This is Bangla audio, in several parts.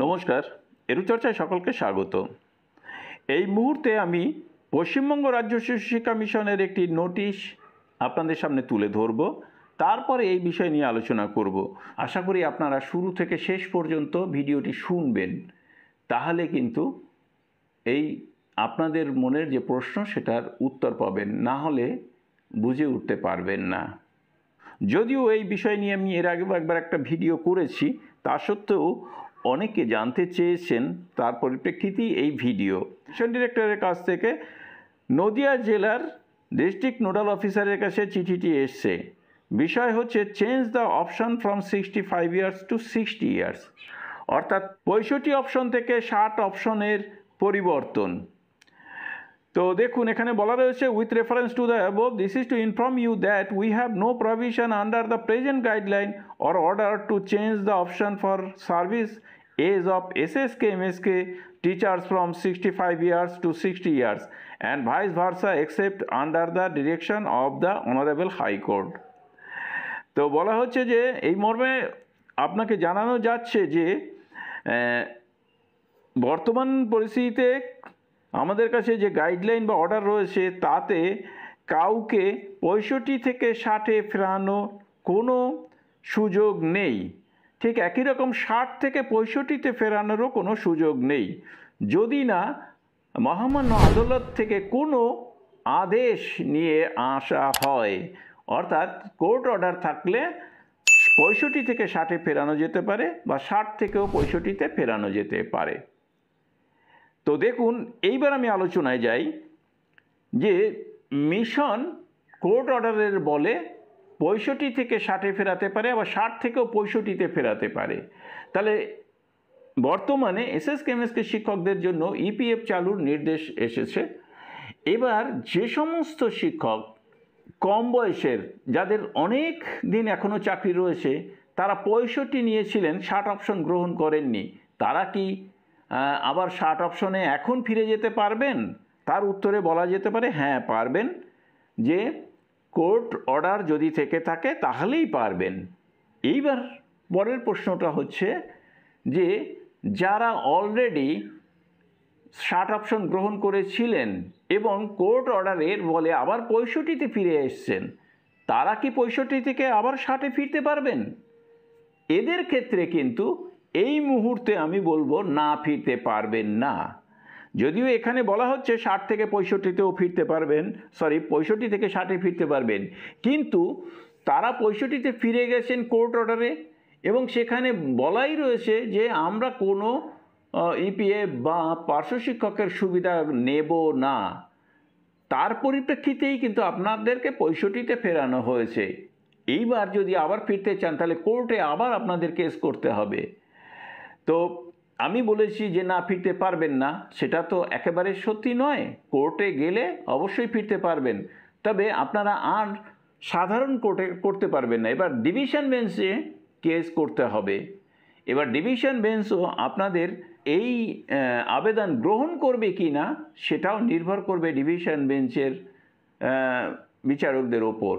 নমস্কার এরুচর্চায় সকলকে স্বাগত এই মুহূর্তে আমি পশ্চিমবঙ্গ রাজ্য শিশু শিক্ষা মিশনের একটি নোটিশ আপনাদের সামনে তুলে ধরব তারপরে এই বিষয় নিয়ে আলোচনা করব আশা করি আপনারা শুরু থেকে শেষ পর্যন্ত ভিডিওটি শুনবেন তাহলে কিন্তু এই আপনাদের মনের যে প্রশ্ন সেটার উত্তর পাবেন না হলে বুঝে উঠতে পারবেন না যদিও এই বিষয় নিয়ে আমি এর আগেও একবার একটা ভিডিও করেছি তা সত্ত্বেও অনেকে জানতে চেয়েছেন তার পরিপ্রেক্ষিতেই এই ভিডিও মিশন ডিরেক্টরের কাছ থেকে নদিয়া জেলার ডিস্ট্রিক্ট নোডাল অফিসারের কাছে চিঠিটি এসছে বিষয় হচ্ছে change the option from sixty five years to sixty years অর্থাৎ পঁয়ষট্টি অপশন থেকে ষাট অপশনের পরিবর্তন তো দেখুন এখানে বলা রয়েছে with reference to the above this is to inform you that we have no provision under the present guideline or order to change the option for service age of S S K M S K teachers from sixty five years to sixty years and vice versa under under the direction of the honourable high court তো বলা হচ্ছে যে এই মর্মে আপনাকে জানানো যাচ্ছে যে বর্তমান পরিস্থিতিতে আমাদের কাছে যে গাইডলাইন বা অর্ডার রয়েছে তাতে কাউকে পঁয়ষট্টি থেকে ষাটে ফেরানো কোনো সুযোগ নেই ঠিক একই রকম ষাট থেকে পঁয়ষট্টিতে ফেরানোরও কোনো সুযোগ নেই যদি না মহামান্য আদালত থেকে কোনো আদেশ নিয়ে আসা হয় অর্থাৎ কোর্ট অর্ডার থাকলে পঁয়ষট্টি থেকে ষাটে ফেরানো যেতে পারে বা ষাট থেকেও পঁয়ষট্টিতে ফেরানো যেতে পারে তো দেখুন এইবার আমি আলোচনায় যাই যে মিশন কোর্ট অর্ডারের বলে পঁয়ষট্টি থেকে ষাটে ফেরাতে পারে আবার ষাট থেকেও পঁয়ষট্টিতে ফেরাতে পারে তাহলে বর্তমানে এসএস কেমিস্ট্রি শিক্ষকদের জন্য ইপিএফ চালুর নির্দেশ এসেছে এবার যে সমস্ত শিক্ষক কম বয়সের যাদের অনেক দিন এখনও চাকরি রয়েছে তারা পঁয়ষট্টি নিয়েছিলেন ষাট অপশন গ্রহণ করেননি তারা কি আবার শার্ট অপশনে এখন ফিরে যেতে পারবেন তার উত্তরে বলা যেতে পারে হ্যাঁ পারবেন যে কোর্ট অর্ডার যদি থেকে থাকে তাহলেই পারবেন এইবার পরের প্রশ্নটা হচ্ছে যে যারা অলরেডি ষাট অপশন গ্রহণ করেছিলেন এবং কোর্ট অর্ডারের বলে আবার পঁয়ষট্টিতে ফিরে এসছেন তারা কি পঁয়ষট্টি থেকে আবার ষাটে ফিরতে পারবেন এদের ক্ষেত্রে কিন্তু এই মুহূর্তে আমি বলবো না ফিরতে পারবেন না যদিও এখানে বলা হচ্ছে ষাট থেকে পঁয়ষট্টিতেও ফিরতে পারবেন সরি পঁয়ষট্টি থেকে ষাটে ফিরতে পারবেন কিন্তু তারা পঁয়ষট্টিতে ফিরে গেছেন কোর্ট অর্ডারে এবং সেখানে বলাই রয়েছে যে আমরা কোনো ইপিএফ বা পার্শ্ব শিক্ষকের সুবিধা নেব না তার পরিপ্রেক্ষিতেই কিন্তু আপনাদেরকে পঁয়ষট্টিতে ফেরানো হয়েছে এইবার যদি আবার ফিরতে চান তাহলে কোর্টে আবার আপনাদের কেস করতে হবে তো আমি বলেছি যে না ফিরতে পারবেন না সেটা তো একেবারে সত্যি নয় কোর্টে গেলে অবশ্যই ফিরতে পারবেন তবে আপনারা আর সাধারণ কোর্টে করতে পারবেন না এবার ডিভিশন বেঞ্চে কেস করতে হবে এবার ডিভিশন বেঞ্চও আপনাদের এই আবেদন গ্রহণ করবে কি না সেটাও নির্ভর করবে ডিভিশন বেঞ্চের বিচারকদের ওপর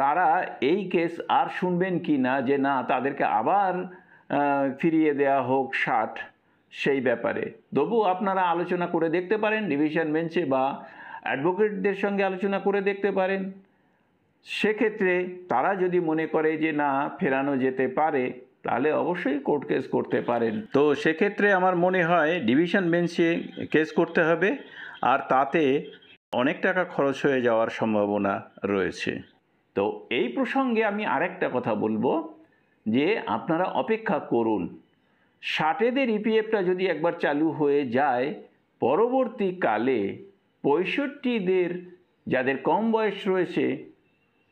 তারা এই কেস আর শুনবেন কি না যে না তাদেরকে আবার ফিরিয়ে দেয়া হোক ষাট সেই ব্যাপারে তবু আপনারা আলোচনা করে দেখতে পারেন ডিভিশন বেঞ্চে বা অ্যাডভোকেটদের সঙ্গে আলোচনা করে দেখতে পারেন সেক্ষেত্রে তারা যদি মনে করে যে না ফেরানো যেতে পারে তাহলে অবশ্যই কোর্ট কেস করতে পারেন তো সেক্ষেত্রে আমার মনে হয় ডিভিশন বেঞ্চে কেস করতে হবে আর তাতে অনেক টাকা খরচ হয়ে যাওয়ার সম্ভাবনা রয়েছে তো এই প্রসঙ্গে আমি আরেকটা কথা বলবো যে আপনারা অপেক্ষা করুন ষাটেদের ইপিএফটা যদি একবার চালু হয়ে যায় পরবর্তীকালে পঁয়ষট্টিদের যাদের কম বয়স রয়েছে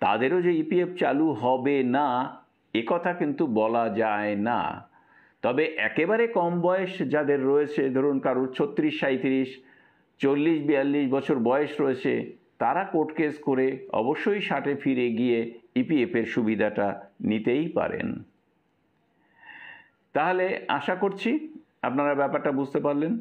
তাদেরও যে ইপিএফ চালু হবে না একথা কিন্তু বলা যায় না তবে একেবারে কম বয়স যাদের রয়েছে ধরুন কারোর ছত্রিশ সাঁত্রিশ চল্লিশ বিয়াল্লিশ বছর বয়স রয়েছে তারা কোর্ট কেস করে অবশ্যই ষাটে ফিরে গিয়ে ইপিএফের e সুবিধাটা নিতেই পারেন তাহলে আশা করছি আপনারা ব্যাপারটা বুঝতে পারলেন